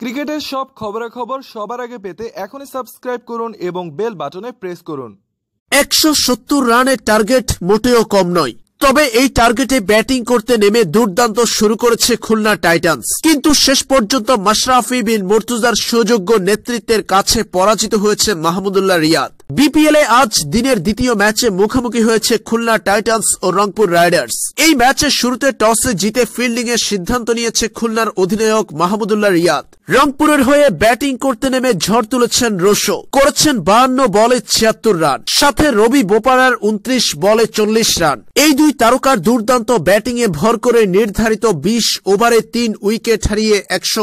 ক্রিকেটের সব খবরাখবর সবার আগে পেতে এখনই সাবস্ক্রাইব করুন এবং বেল বাটনে প্রেস করুন একশো সত্তর রানের টার্গেট মোটেও কম নয় তবে এই টার্গেটে ব্যাটিং করতে নেমে দুর্দান্ত শুরু করেছে খুলনা টাইটান্স কিন্তু শেষ পর্যন্ত মাশরাফি বিন মর্তুজার সুযোগ্য নেতৃত্বের কাছে পরাজিত হয়েছে মাহমুদুল্লাহ রিয়াদ বিপিএলে আজ দিনের দ্বিতীয় ম্যাচে মুখোমুখি হয়েছে খুলনা টাইটান্স ও রংপুর রাইডার্স এই ম্যাচের শুরুতে টসে জিতে ফিল্ডিং এর সিদ্ধান্ত নিয়েছে খুলনার অধিনায়ক মাহমুদুল্লাহ রিয়াদ রংপুরের হয়ে ব্যাটিং করতে নেমে ঝড় তুলেছেন রোশো করেছেন বাহান্ন বলে ছিয়াত্তর রান সাথে রবি বোপারার উনত্রিশ বলে চল্লিশ রান এই দুই তারকার দুর্দান্ত ব্যাটিং এ ভর করে নির্ধারিত বিশ ওভারে তিন উইকেট হারিয়ে একশো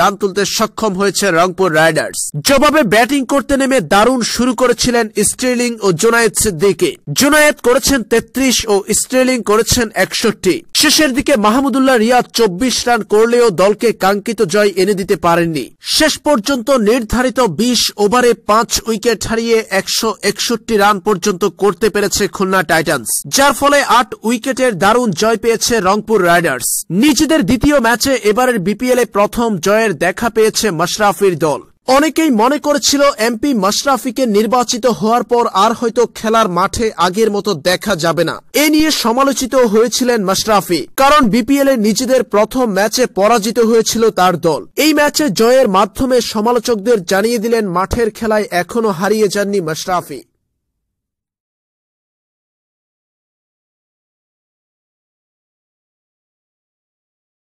রান তুলতে সক্ষম হয়েছে রংপুর রাইডার্স জবাবে ব্যাটিং করতে নেমে দারুণ শুরু করেছিলেন স্টেলিং ও জোনায়েদ সিদ্দিকে জোনায়েদ করেছেন তেত্রিশ ও স্টেলিং করেছেন করেছেন একষট্টি শেষের দিকে মাহমুদুল্লাহ রিয়াদ চব্বিশ রান করলেও দলকে কাঙ্ক্ষিত জয় এনে দিতে পারেননি শেষ পর্যন্ত নির্ধারিত বিশ ওভারে পাঁচ উইকেট হারিয়ে একশো রান পর্যন্ত করতে পেরেছে খুলনা টাইটান্স যার ফলে আট উইকেটের দারুণ জয় পেয়েছে রংপুর রাইডার্স নিজেদের দ্বিতীয় ম্যাচে এবারের বিপিএলে প্রথম জয়ের দেখা পেয়েছে মশরাফির দল অনেকেই মনে করেছিল এমপি মাশরাফিকে নির্বাচিত হওয়ার পর আর হয়তো খেলার মাঠে আগের মতো দেখা যাবে না এ নিয়ে সমালোচিত হয়েছিলেন মাশরাফি কারণ বিপিএল এ নিজেদের প্রথম ম্যাচে পরাজিত হয়েছিল তার দল এই ম্যাচে জয়ের মাধ্যমে সমালোচকদের জানিয়ে দিলেন মাঠের খেলায় এখনো হারিয়ে যাননি মাশরাফি